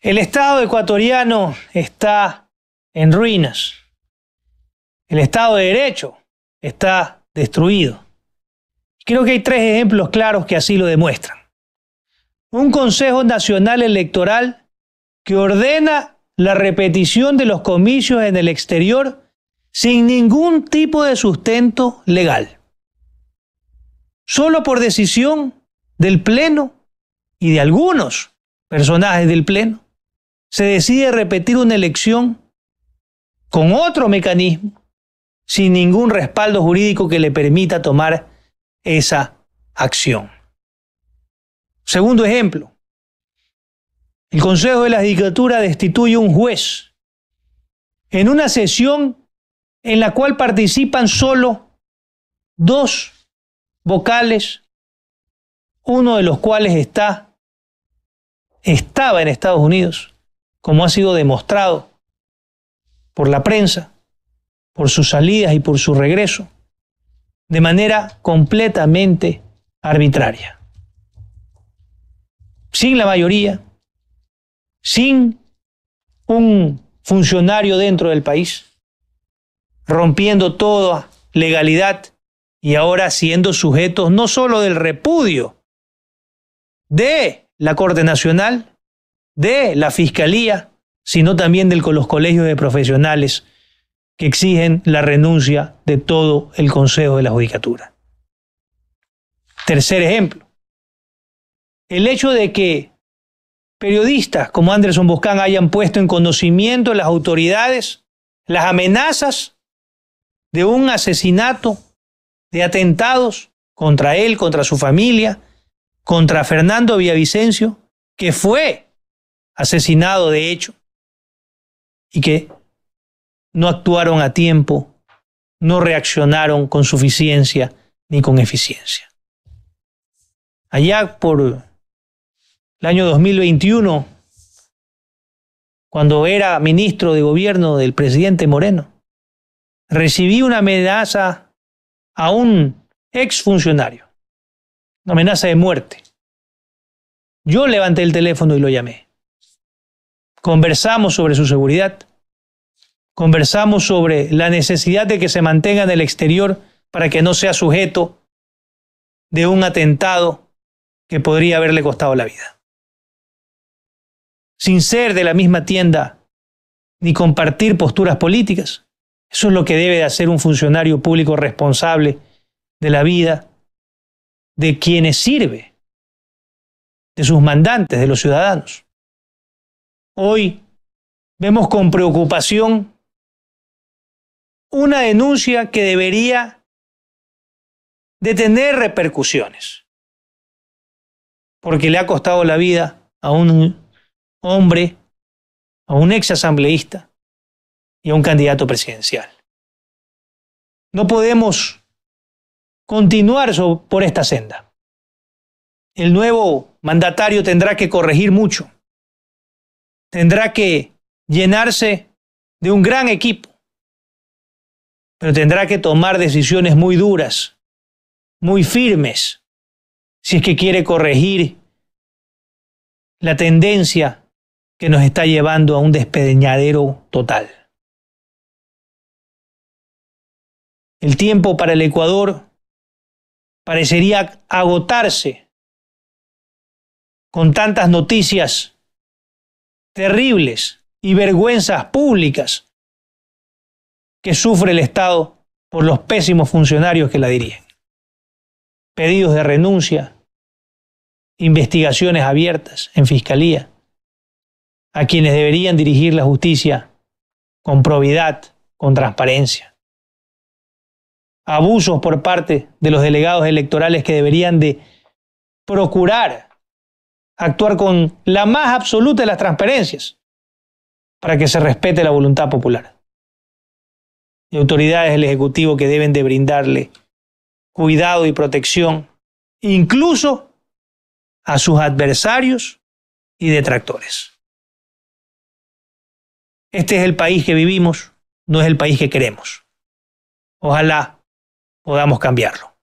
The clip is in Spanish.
El Estado ecuatoriano está en ruinas. El Estado de Derecho está destruido. Creo que hay tres ejemplos claros que así lo demuestran. Un Consejo Nacional Electoral que ordena la repetición de los comicios en el exterior sin ningún tipo de sustento legal. Solo por decisión del Pleno y de algunos personajes del Pleno se decide repetir una elección con otro mecanismo, sin ningún respaldo jurídico que le permita tomar esa acción. Segundo ejemplo, el Consejo de la Judicatura destituye un juez en una sesión en la cual participan solo dos vocales, uno de los cuales está estaba en Estados Unidos como ha sido demostrado por la prensa, por sus salidas y por su regreso, de manera completamente arbitraria. Sin la mayoría, sin un funcionario dentro del país, rompiendo toda legalidad y ahora siendo sujetos no solo del repudio de la Corte Nacional, de la Fiscalía, sino también de los colegios de profesionales que exigen la renuncia de todo el Consejo de la Judicatura. Tercer ejemplo, el hecho de que periodistas como Anderson Boscán hayan puesto en conocimiento las autoridades las amenazas de un asesinato, de atentados contra él, contra su familia, contra Fernando Villavicencio, que fue asesinado de hecho, y que no actuaron a tiempo, no reaccionaron con suficiencia ni con eficiencia. Allá por el año 2021, cuando era ministro de gobierno del presidente Moreno, recibí una amenaza a un exfuncionario, una amenaza de muerte. Yo levanté el teléfono y lo llamé. Conversamos sobre su seguridad. Conversamos sobre la necesidad de que se mantenga en el exterior para que no sea sujeto de un atentado que podría haberle costado la vida. Sin ser de la misma tienda ni compartir posturas políticas. Eso es lo que debe de hacer un funcionario público responsable de la vida de quienes sirve, de sus mandantes, de los ciudadanos hoy vemos con preocupación una denuncia que debería de tener repercusiones, porque le ha costado la vida a un hombre, a un exasambleísta y a un candidato presidencial. No podemos continuar por esta senda. El nuevo mandatario tendrá que corregir mucho tendrá que llenarse de un gran equipo, pero tendrá que tomar decisiones muy duras, muy firmes, si es que quiere corregir la tendencia que nos está llevando a un despedeñadero total. El tiempo para el Ecuador parecería agotarse con tantas noticias terribles y vergüenzas públicas que sufre el Estado por los pésimos funcionarios que la dirigen. Pedidos de renuncia, investigaciones abiertas en fiscalía, a quienes deberían dirigir la justicia con probidad, con transparencia. Abusos por parte de los delegados electorales que deberían de procurar actuar con la más absoluta de las transparencias para que se respete la voluntad popular. Y autoridades del Ejecutivo que deben de brindarle cuidado y protección, incluso a sus adversarios y detractores. Este es el país que vivimos, no es el país que queremos. Ojalá podamos cambiarlo.